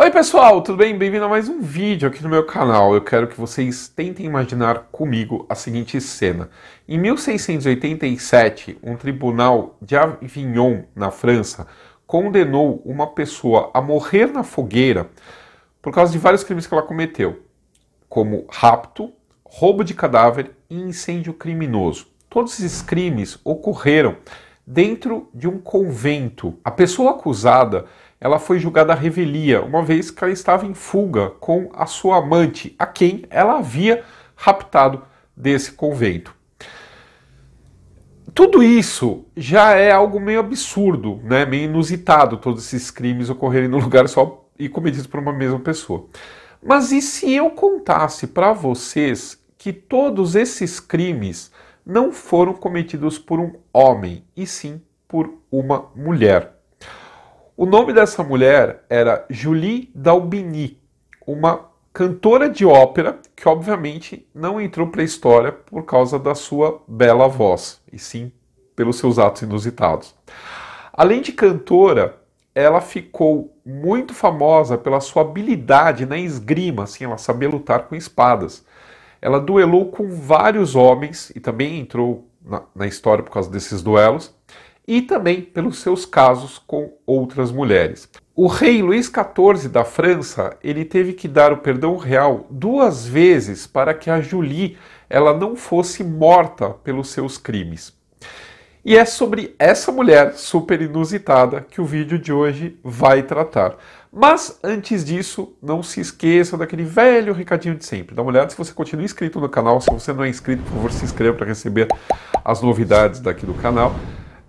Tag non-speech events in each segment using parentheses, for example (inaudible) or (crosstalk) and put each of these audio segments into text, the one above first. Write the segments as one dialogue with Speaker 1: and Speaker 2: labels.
Speaker 1: Oi pessoal, tudo bem? Bem-vindo a mais um vídeo aqui no meu canal. Eu quero que vocês tentem imaginar comigo a seguinte cena. Em 1687, um tribunal de Avignon, na França, condenou uma pessoa a morrer na fogueira por causa de vários crimes que ela cometeu, como rapto, roubo de cadáver e incêndio criminoso. Todos esses crimes ocorreram dentro de um convento. A pessoa acusada ela foi julgada à revelia, uma vez que ela estava em fuga com a sua amante, a quem ela havia raptado desse convento. Tudo isso já é algo meio absurdo, né? meio inusitado, todos esses crimes ocorrerem num (laughs) lugar só e cometidos por uma mesma pessoa. Mas e se eu contasse para vocês que todos esses crimes não foram cometidos por um homem, e sim por uma mulher? O nome dessa mulher era Julie Dalbini, uma cantora de ópera que obviamente não entrou para a história por causa da sua bela voz, e sim pelos seus atos inusitados. Além de cantora, ela ficou muito famosa pela sua habilidade na esgrima, assim, ela sabia lutar com espadas. Ela duelou com vários homens e também entrou na, na história por causa desses duelos e também pelos seus casos com outras mulheres. O rei Luís XIV da França, ele teve que dar o perdão real duas vezes para que a Julie ela não fosse morta pelos seus crimes. E é sobre essa mulher super inusitada que o vídeo de hoje vai tratar. Mas antes disso, não se esqueça daquele velho recadinho de sempre. Dá uma olhada se você continua inscrito no canal. Se você não é inscrito, por favor, se inscreva para receber as novidades daqui do canal.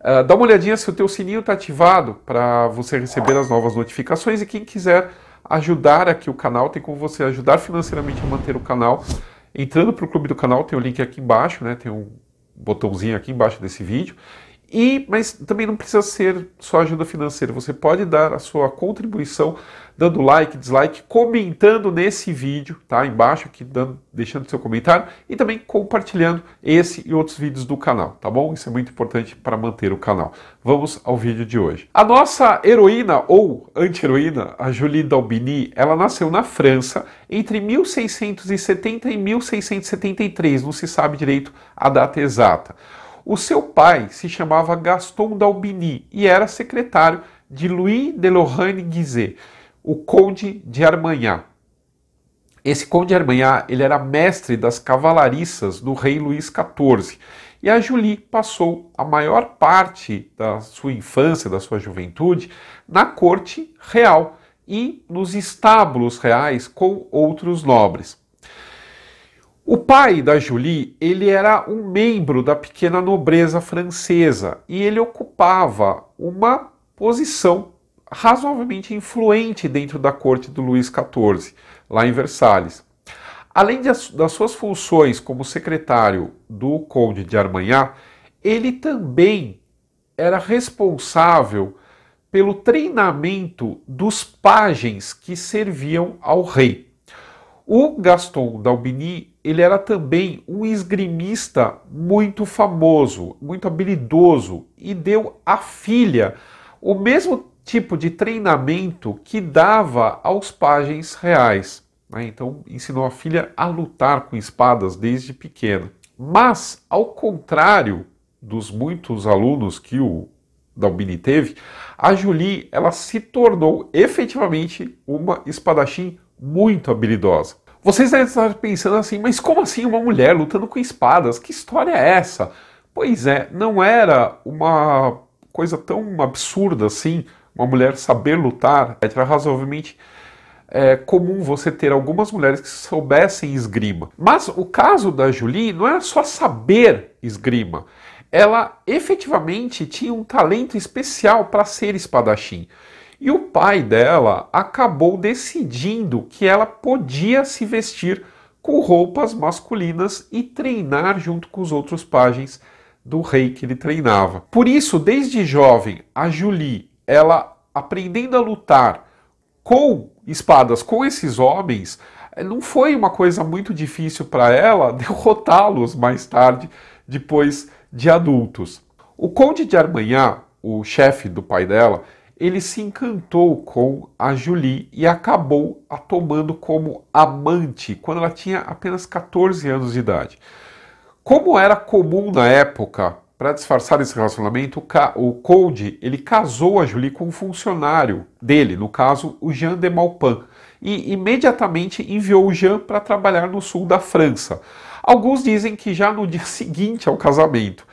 Speaker 1: Ah, dá uma olhadinha se o teu sininho está ativado para você receber as novas notificações e quem quiser ajudar aqui o canal, tem como você ajudar financeiramente a manter o canal. Entrando para o clube do canal, tem o link aqui embaixo, né? Tem um botãozinho aqui embaixo desse vídeo. E, mas também não precisa ser só ajuda financeira. Você pode dar a sua contribuição dando like, dislike, comentando nesse vídeo, tá? Embaixo aqui, dando, deixando seu comentário e também compartilhando esse e outros vídeos do canal, tá bom? Isso é muito importante para manter o canal. Vamos ao vídeo de hoje. A nossa heroína ou anti-heroína, a Julie d'Aubigny, ela nasceu na França entre 1670 e 1673, não se sabe direito a data exata. O seu pai se chamava Gaston d'Aubigny e era secretário de Louis de Lorraine Guizet, o conde de Armanhá. Esse conde de Armanhá ele era mestre das cavalariças do rei Luís XIV e a Julie passou a maior parte da sua infância, da sua juventude, na corte real e nos estábulos reais com outros nobres. O pai da Julie, ele era um membro da pequena nobreza francesa e ele ocupava uma posição razoavelmente influente dentro da corte do Luís XIV, lá em Versalhes. Além das suas funções como secretário do Conde de Armanhá, ele também era responsável pelo treinamento dos pajens que serviam ao rei. O Gaston d'Aubigny ele era também um esgrimista muito famoso, muito habilidoso e deu à filha o mesmo tipo de treinamento que dava aos pajens reais. Né? Então, ensinou a filha a lutar com espadas desde pequena. Mas, ao contrário dos muitos alunos que o Dalbini teve, a Julie ela se tornou efetivamente uma espadachim muito habilidosa. Vocês devem estar pensando assim, mas como assim uma mulher lutando com espadas? Que história é essa? Pois é, não era uma coisa tão absurda assim, uma mulher saber lutar. Era é razoavelmente é, comum você ter algumas mulheres que soubessem esgrima. Mas o caso da Julie não era só saber esgrima. Ela efetivamente tinha um talento especial para ser espadachim. E o pai dela acabou decidindo que ela podia se vestir com roupas masculinas e treinar junto com os outros pajens do rei que ele treinava. Por isso, desde jovem, a Julie, ela aprendendo a lutar com espadas com esses homens, eh, não foi uma coisa muito difícil para ela (laughs) derrotá-los mais tarde, depois de adultos. O conde de Armanhã, o chefe do pai dela, ele se encantou com a Julie e acabou a tomando como amante quando ela tinha apenas 14 anos de idade. Como era comum na época, para disfarçar esse relacionamento, o Cold ele casou a Julie com um funcionário dele, no caso o Jean de Malpin, e imediatamente enviou o Jean para trabalhar no sul da França. Alguns dizem que já no dia (laughs) seguinte ao casamento.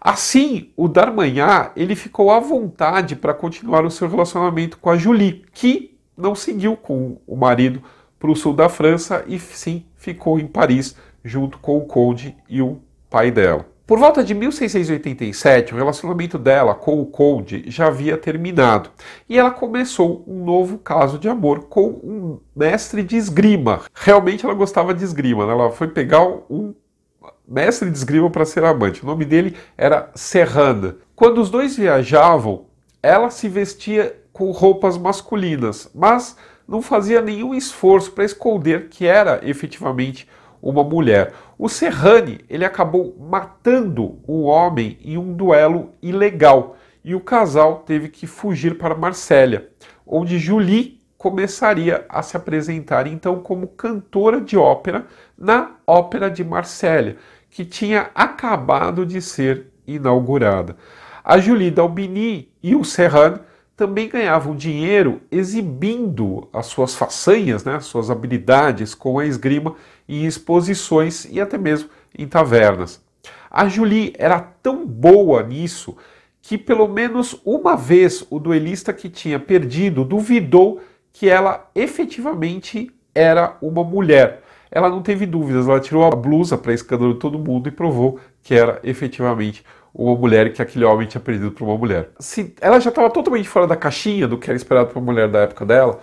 Speaker 1: Assim, o Darmanhar ele ficou à vontade para continuar o seu relacionamento com a Julie, que não seguiu com o marido para o sul da França e sim ficou em Paris junto com o conde e o pai dela. Por volta de 1687, o relacionamento dela com o conde já havia terminado e ela começou um novo caso de amor com um mestre de esgrima. Realmente ela gostava de esgrima, né? ela foi pegar um mestre de esgrima para ser amante. O nome dele era Serrana. Quando os dois viajavam, ela se vestia com roupas masculinas, mas não fazia nenhum esforço para esconder que era efetivamente uma mulher. O Serrani ele acabou matando um homem em um duelo ilegal e o casal teve que fugir para Marsella, onde Julie começaria a se apresentar então como cantora de ópera na Ópera de Marsella que tinha acabado de ser inaugurada. A Julie Dalbini e o Serran também ganhavam dinheiro exibindo as suas façanhas, né, suas habilidades com a esgrima em exposições e até mesmo em tavernas. A Julie era tão boa nisso que pelo menos uma vez o duelista que tinha perdido duvidou que ela efetivamente era uma mulher ela não teve dúvidas, ela tirou a blusa para escândalo de todo mundo e provou que era efetivamente uma mulher que aquele homem tinha perdido para uma mulher. Se ela já estava totalmente fora da caixinha do que era esperado para uma mulher da época dela,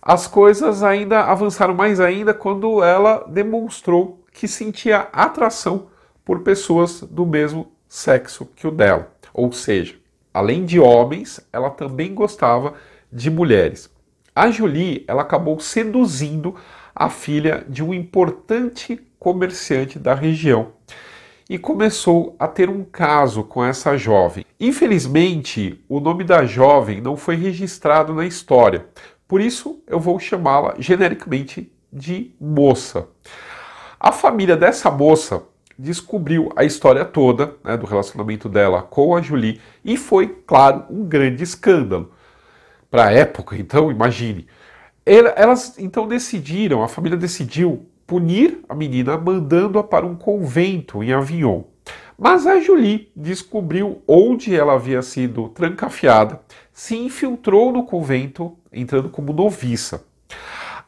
Speaker 1: as coisas ainda avançaram mais ainda quando ela demonstrou que sentia atração por pessoas do mesmo sexo que o dela. Ou seja, além de homens, ela também gostava de mulheres. A Julie, ela acabou seduzindo a filha de um importante comerciante da região e começou a ter um caso com essa jovem. Infelizmente, o nome da jovem não foi registrado na história, por isso eu vou chamá-la genericamente de moça. A família dessa moça descobriu a história toda né, do relacionamento dela com a Julie e foi, claro, um grande escândalo. Para a época, então, imagine. Elas então decidiram, a família decidiu punir a menina mandando-a para um convento em Avignon. Mas a Julie descobriu onde ela havia sido trancafiada, se infiltrou no convento, entrando como noviça.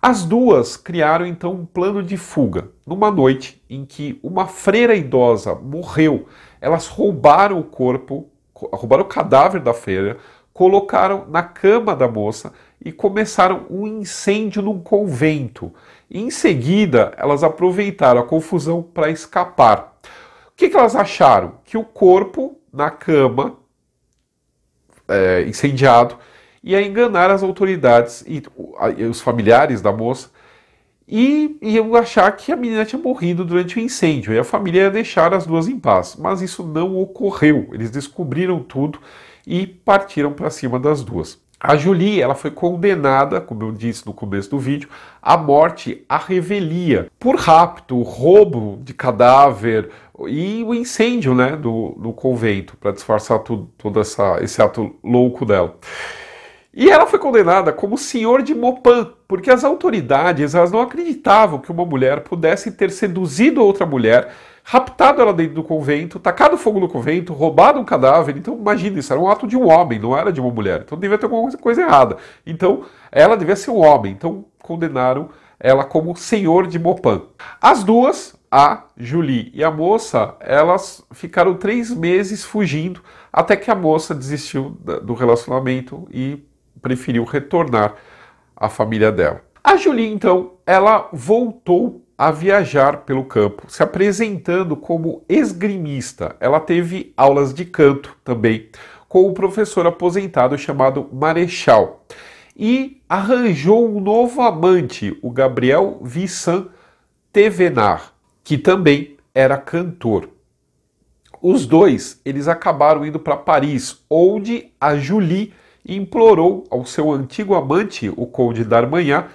Speaker 1: As duas criaram então um plano de fuga. Numa noite em que uma freira idosa morreu, elas roubaram o corpo, roubaram o cadáver da freira, colocaram na cama da moça e começaram um incêndio num convento. Em seguida, elas aproveitaram a confusão para escapar. O que, que, elas acharam? Que o corpo na cama é, incendiado ia enganar as autoridades e, e os familiares da moça e iam achar que a menina tinha morrido durante o incêndio e a família ia deixar as duas em paz. Mas isso não ocorreu. Eles descobriram tudo e partiram para cima das duas. A Julie, ela foi condenada, como eu disse no começo do vídeo, à morte à revelia por rapto, roubo de cadáver e o incêndio, né, do, do convento para disfarçar tudo, todo essa, esse ato louco dela. E ela foi condenada como senhor de Mopan, porque as autoridades elas não acreditavam que uma mulher pudesse ter seduzido outra mulher raptado ela dentro do convento, tacado fogo no convento, roubado um cadáver. Então, imagina, isso era um ato de um homem, não era de uma mulher. Então, devia ter alguma coisa errada. Então, ela devia ser um homem. Então, condenaram ela como senhor de Mopan. As duas, a Julie e a moça, elas ficaram três meses fugindo até que a moça desistiu do relacionamento e preferiu retornar à família dela. A Julie, então, ela voltou a viajar pelo campo, se apresentando como esgrimista. Ela teve aulas de canto também com o professor aposentado chamado Marechal e arranjou um novo amante, o Gabriel Vissan Tevenar, que também era cantor. Os dois, eles acabaram indo para Paris, onde a Julie implorou ao seu antigo amante, o Conde d'Armagnac,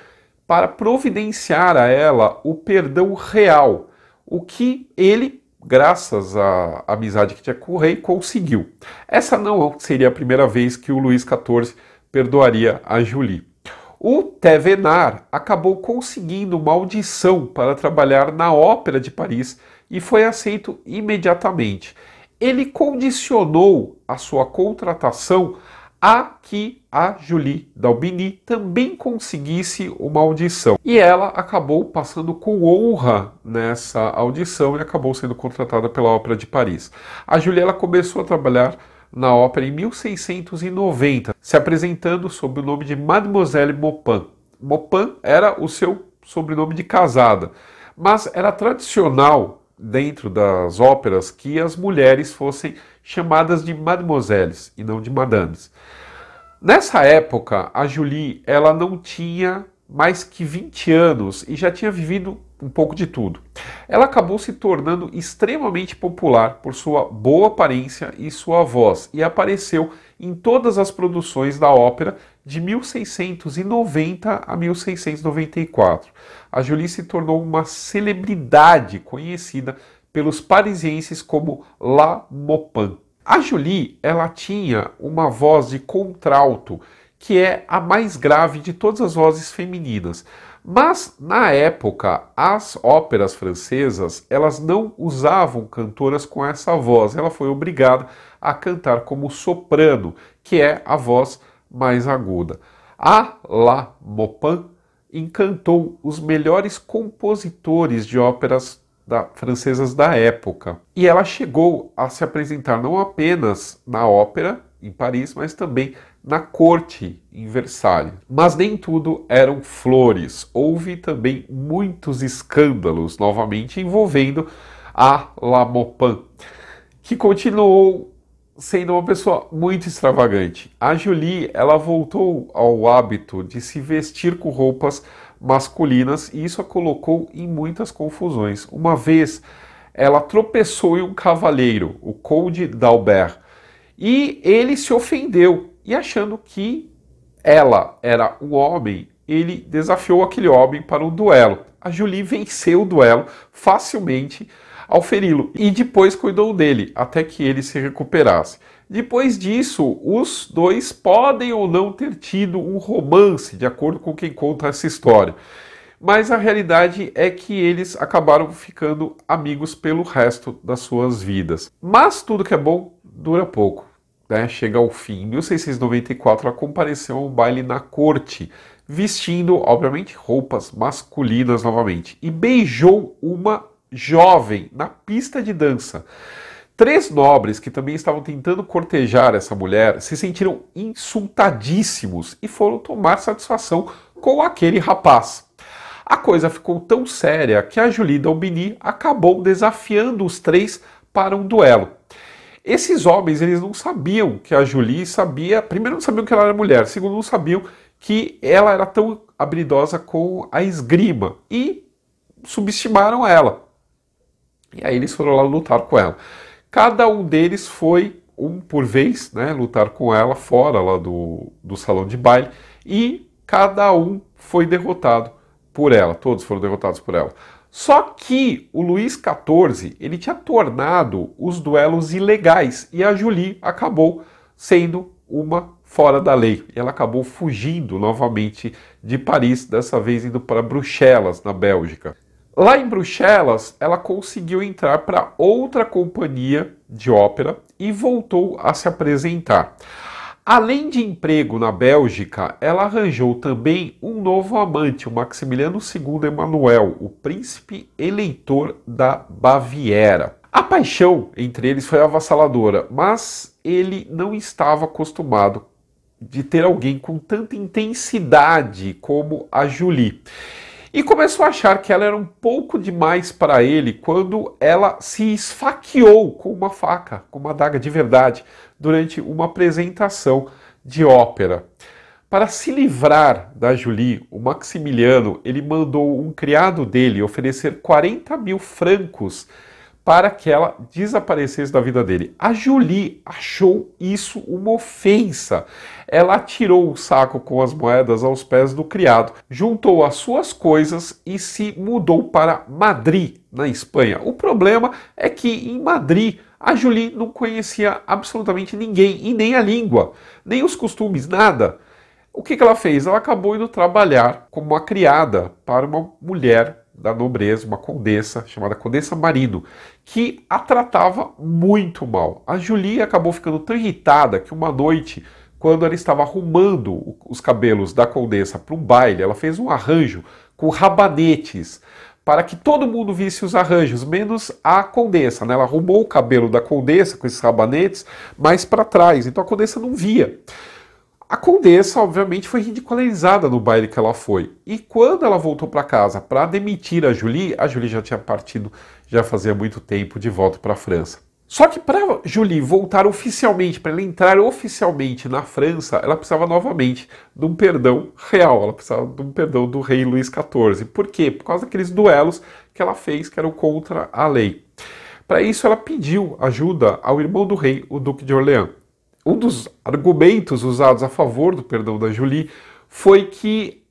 Speaker 1: para providenciar a ela o perdão real, o que ele, graças à amizade que tinha com o rei, conseguiu. Essa não seria a primeira vez que o Luís XIV perdoaria a Julie. O Thévenar acabou conseguindo uma audição para trabalhar na Ópera de Paris e foi aceito imediatamente. Ele condicionou a sua contratação a que a Julie Dalbini também conseguisse uma audição. E ela acabou passando com honra nessa audição e acabou sendo contratada pela Ópera de Paris. A Julie ela começou a trabalhar na ópera em 1690, se apresentando sob o nome de Mademoiselle Maupin. Maupin era o seu sobrenome de casada, mas era tradicional dentro das óperas que as mulheres fossem chamadas de mademoiselles e não de madames. Nessa época, a Julie ela não tinha mais que 20 anos e já tinha vivido um pouco de tudo. Ela acabou se tornando extremamente popular por sua boa aparência e sua voz e apareceu em todas as produções da ópera de 1690 a 1694. A Julie se tornou uma celebridade conhecida pelos parisienses como La Maupin. A Julie, ela tinha uma voz de contralto, que é a mais grave de todas as vozes femininas. Mas na época, as óperas francesas, elas não usavam cantoras com essa voz. Ela foi obrigada a cantar como soprano, que é a voz mais aguda. A La Maupin encantou os melhores compositores de óperas da, francesas da época. E ela chegou a se apresentar não apenas na ópera, em Paris, mas também na corte, em Versalhes. Mas nem tudo eram flores. Houve também muitos escândalos, novamente envolvendo a La Maupin, que continuou sendo uma pessoa muito extravagante. A Julie, ela voltou ao hábito de se vestir com roupas masculinas e isso a colocou em muitas confusões. Uma vez ela tropeçou em um cavaleiro, o Conde d'Albert, e ele se ofendeu e achando que ela era um homem, ele desafiou aquele homem para um duelo. A Julie venceu o duelo facilmente ao feri-lo e depois cuidou dele até que ele se recuperasse. Depois disso, os dois podem ou não ter tido um romance, de acordo com quem conta essa história. Mas a realidade é que eles acabaram ficando amigos pelo resto das suas vidas. Mas tudo que é bom dura pouco. Né, chega ao fim. Em 1694, ela compareceu a um baile na corte, vestindo, obviamente, roupas masculinas novamente, e beijou uma jovem na pista de dança. Três nobres que também estavam tentando cortejar essa mulher se sentiram insultadíssimos e foram tomar satisfação com aquele rapaz. A coisa ficou tão séria que a Julie Dalbini acabou desafiando os três para um duelo. Esses homens, eles não sabiam que a Julie sabia, primeiro não sabiam que ela era mulher, segundo não sabiam que ela era tão habilidosa com a esgrima e subestimaram ela. E aí eles foram lá lutar com ela. Cada um deles foi, um por vez, né, lutar com ela fora lá do, do salão de baile e cada um foi derrotado por ela, todos foram derrotados por ela. Só que o Luís XIV ele tinha tornado os duelos ilegais e a Julie acabou sendo uma fora da lei. Ela acabou fugindo novamente de Paris, dessa vez indo para Bruxelas, na Bélgica. Lá em Bruxelas, ela conseguiu entrar para outra companhia de ópera e voltou a se apresentar. Além de emprego na Bélgica, ela arranjou também um novo amante, o Maximiliano II Emanuel, o príncipe eleitor da Baviera. A paixão entre eles foi avassaladora, mas ele não estava acostumado de ter alguém com tanta intensidade como a Julie e começou a achar que ela era um pouco demais para ele quando ela se esfaqueou com uma faca, com uma daga de verdade, durante uma apresentação de ópera. Para se livrar da Julie, o Maximiliano ele mandou um criado dele oferecer 40 mil francos para que ela desaparecesse da vida dele. A Julie achou isso uma ofensa. Ela atirou o saco com as moedas aos pés do criado, juntou as suas coisas e se mudou para Madrid, na Espanha. O problema é que em Madrid a Julie não conhecia absolutamente ninguém e nem a língua, nem os costumes, nada. O que, que ela fez? Ela acabou indo trabalhar como uma criada para uma mulher da nobreza, uma condessa chamada Condessa Marido, que a tratava muito mal. A Julia acabou ficando tão irritada que uma noite, quando ela estava arrumando os cabelos da condessa para um baile, ela fez um arranjo com rabanetes para que todo mundo visse os arranjos, menos a condessa. Né? Ela arrumou o cabelo da condessa com esses rabanetes mais para trás, então a condessa não via. A Condessa, obviamente, foi ridicularizada no baile que ela foi. E quando ela voltou para casa para demitir a Julie, a Julie já tinha partido já fazia muito tempo de volta para a França. Só que para Julie voltar oficialmente, para ela entrar oficialmente na França, ela precisava novamente de um perdão real, ela precisava de um perdão do rei Luís XIV. Por quê? Por causa daqueles duelos que ela fez que eram contra a lei. Para isso, ela pediu ajuda ao irmão do rei, o Duque de Orleans. Um dos argumentos usados a favor do perdão da Julie foi que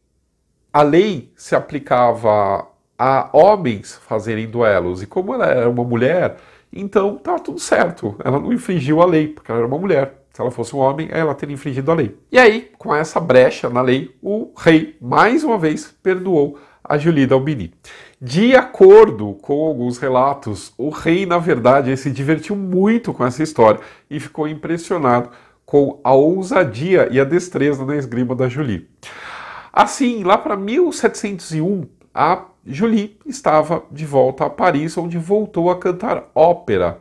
Speaker 1: a lei se aplicava a homens fazerem duelos, e como ela era uma mulher, então estava tá tudo certo. Ela não infringiu a lei, porque ela era uma mulher. Se ela fosse um homem, ela teria infringido a lei. E aí, com essa brecha na lei, o rei, mais uma vez, perdoou a Julie Albini. De acordo com alguns relatos, o rei, na verdade, se divertiu muito com essa história e ficou impressionado com a ousadia e a destreza na esgrima da Julie. Assim, lá para 1701, a Julie estava de volta a Paris, onde voltou a cantar ópera,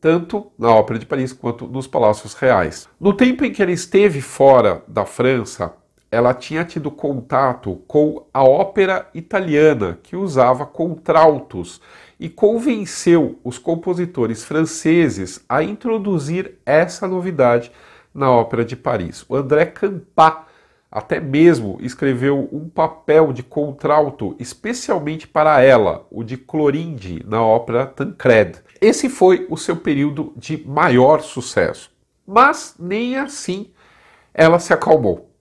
Speaker 1: tanto na Ópera de Paris quanto nos palácios reais. No tempo em que ela esteve fora da França, ela tinha tido contato com a ópera italiana, que usava contraltos, e convenceu os compositores franceses a introduzir essa novidade na Ópera de Paris. O André Campa até mesmo escreveu um papel de contralto especialmente para ela, o de Clorinde, na ópera Tancred. Esse foi o seu período de maior sucesso. Mas nem assim ela se acalmou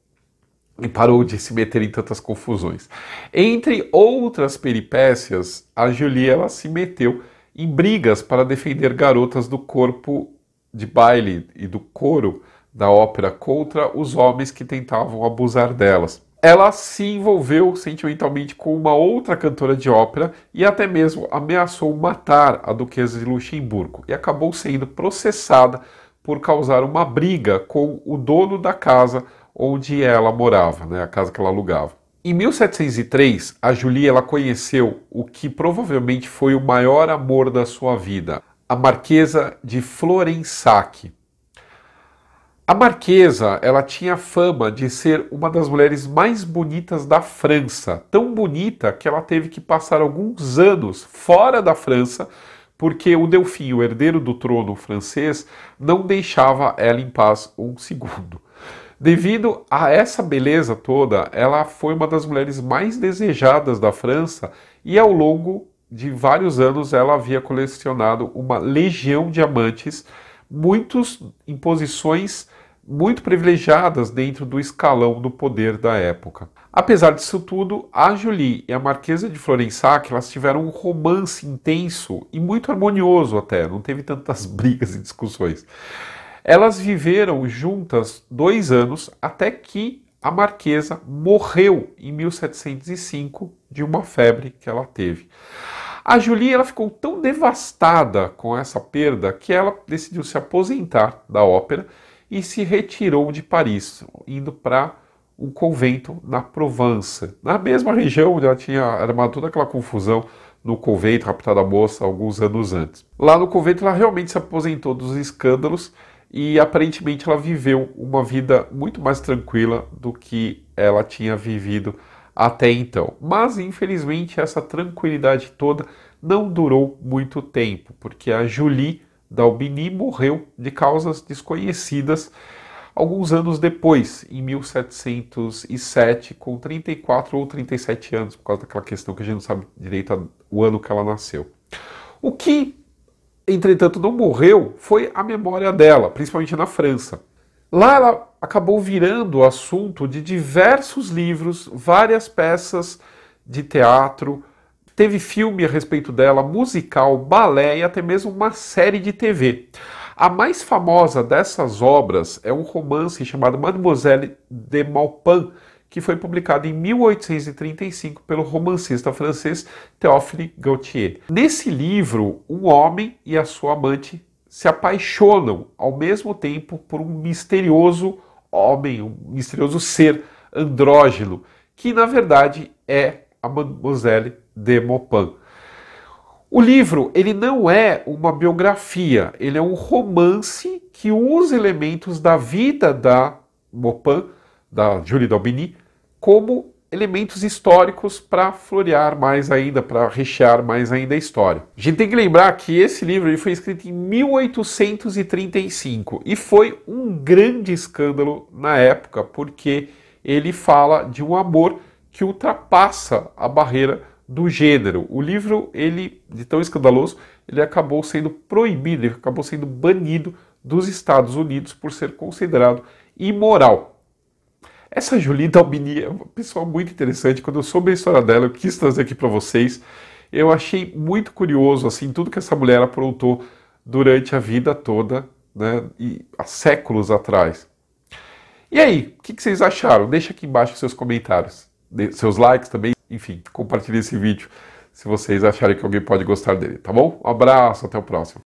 Speaker 1: e parou de se meter em tantas confusões. Entre outras peripécias, a Julie ela se meteu em brigas para defender garotas do corpo de baile e do coro da ópera contra os homens que tentavam abusar delas. Ela se envolveu sentimentalmente com uma outra cantora de ópera e até mesmo ameaçou matar a duquesa de Luxemburgo e acabou sendo processada por causar uma briga com o dono da casa onde ela morava, né, a casa que ela alugava. Em 1703, a Julie ela conheceu o que provavelmente foi o maior amor da sua vida, a Marquesa de Florensac. A Marquesa ela tinha fama de ser uma das mulheres mais bonitas da França, tão bonita que ela teve que passar alguns anos fora da França porque o Delfim, o herdeiro do trono francês, não deixava ela em paz um segundo. Devido a essa beleza toda, ela foi uma das mulheres mais desejadas da França e ao longo de vários anos ela havia colecionado uma legião de amantes, muitos em posições muito privilegiadas dentro do escalão do poder da época. Apesar disso tudo, a Julie e a Marquesa de Florensac elas tiveram um romance intenso e muito harmonioso até, não teve tantas (laughs) brigas e discussões. Elas viveram juntas dois anos até que a Marquesa morreu em 1705 de uma febre que ela teve. A Julie ela ficou tão devastada com essa perda que ela decidiu se aposentar da ópera e se retirou de Paris, indo para um convento na Provença, na mesma região onde ela tinha armado toda aquela confusão no convento, raptada a moça alguns anos antes. Lá no convento ela realmente se aposentou dos escândalos e aparentemente ela viveu uma vida muito mais tranquila do que ela tinha vivido até então. Mas infelizmente essa tranquilidade toda não durou muito tempo, porque a Julie Dalbini morreu de causas desconhecidas alguns anos depois, em 1707, com 34 ou 37 anos, por causa daquela questão que a gente não sabe direito o ano que ela nasceu. O que entretanto não morreu, foi a memória dela, principalmente na França. Lá ela acabou virando o assunto de diversos livros, várias peças de teatro, teve filme a respeito dela, musical, balé e até mesmo uma série de TV. A mais famosa dessas obras é um romance chamado Mademoiselle de Maupin, que foi publicado em 1835 pelo romancista francês Théophile Gautier. Nesse livro, um homem e a sua amante se apaixonam ao mesmo tempo por um misterioso homem, um misterioso ser andrógeno, que na verdade é a Mademoiselle de Maupin. O livro, ele não é uma biografia, ele é um romance que usa elementos da vida da Maupin, da Julie Daubigny, como elementos históricos para florear mais ainda, para rechear mais ainda a história. A gente tem que lembrar que esse livro ele foi escrito em 1835 e foi um grande escândalo na época, porque ele fala de um amor que ultrapassa a barreira do gênero. O livro, ele, de tão escandaloso, ele acabou sendo proibido, ele acabou sendo banido dos Estados Unidos por ser considerado imoral. Essa Julita Albini é uma pessoa muito interessante. Quando eu soube a história dela, eu quis trazer aqui para vocês. Eu achei muito curioso assim tudo que essa mulher aprontou durante a vida toda, né, e há séculos atrás. E aí, o que, que, vocês acharam? Deixa aqui embaixo seus comentários, seus likes também. Enfim, compartilhe esse vídeo se vocês acharem que alguém pode gostar dele, tá bom? Um abraço, até o próximo.